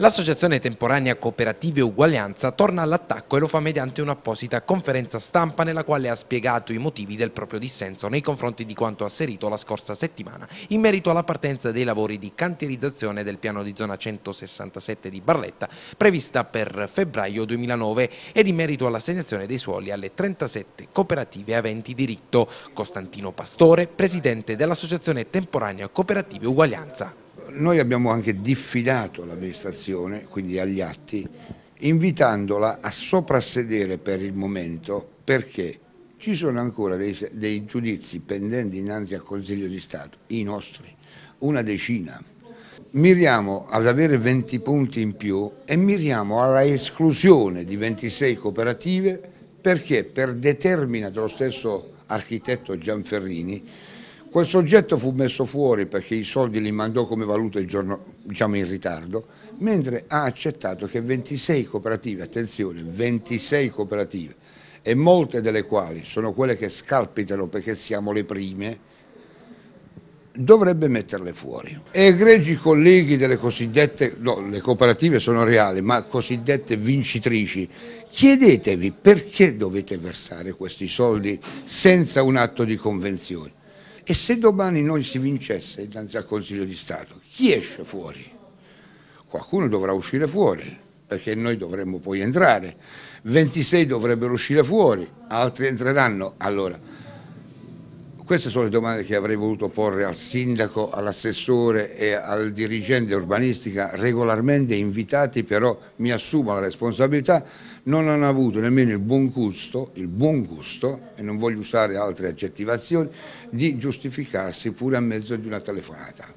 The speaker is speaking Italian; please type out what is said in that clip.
L'associazione temporanea Cooperative Uguaglianza torna all'attacco e lo fa mediante un'apposita conferenza stampa nella quale ha spiegato i motivi del proprio dissenso nei confronti di quanto asserito la scorsa settimana in merito alla partenza dei lavori di cantierizzazione del piano di zona 167 di Barletta prevista per febbraio 2009 ed in merito all'assegnazione dei suoli alle 37 cooperative aventi diritto. Costantino Pastore, presidente dell'associazione temporanea Cooperative Uguaglianza. Noi abbiamo anche diffidato l'amministrazione, quindi agli atti, invitandola a soprassedere per il momento perché ci sono ancora dei, dei giudizi pendenti innanzi al Consiglio di Stato, i nostri, una decina. Miriamo ad avere 20 punti in più e miriamo alla esclusione di 26 cooperative perché per determinato dello stesso architetto Gianferrini Quel soggetto fu messo fuori perché i soldi li mandò come valuta il giorno, diciamo in ritardo, mentre ha accettato che 26 cooperative, attenzione, 26 cooperative, e molte delle quali sono quelle che scalpitano perché siamo le prime, dovrebbe metterle fuori. egregi colleghi delle cosiddette, no, le cooperative sono reali, ma cosiddette vincitrici, chiedetevi perché dovete versare questi soldi senza un atto di convenzione. E se domani noi si vincesse innanzi al Consiglio di Stato, chi esce fuori? Qualcuno dovrà uscire fuori, perché noi dovremmo poi entrare. 26 dovrebbero uscire fuori, altri entreranno. Allora, queste sono le domande che avrei voluto porre al sindaco, all'assessore e al dirigente urbanistica regolarmente invitati, però mi assumo la responsabilità, non hanno avuto nemmeno il buon gusto, il buon gusto e non voglio usare altre aggettivazioni, di giustificarsi pure a mezzo di una telefonata.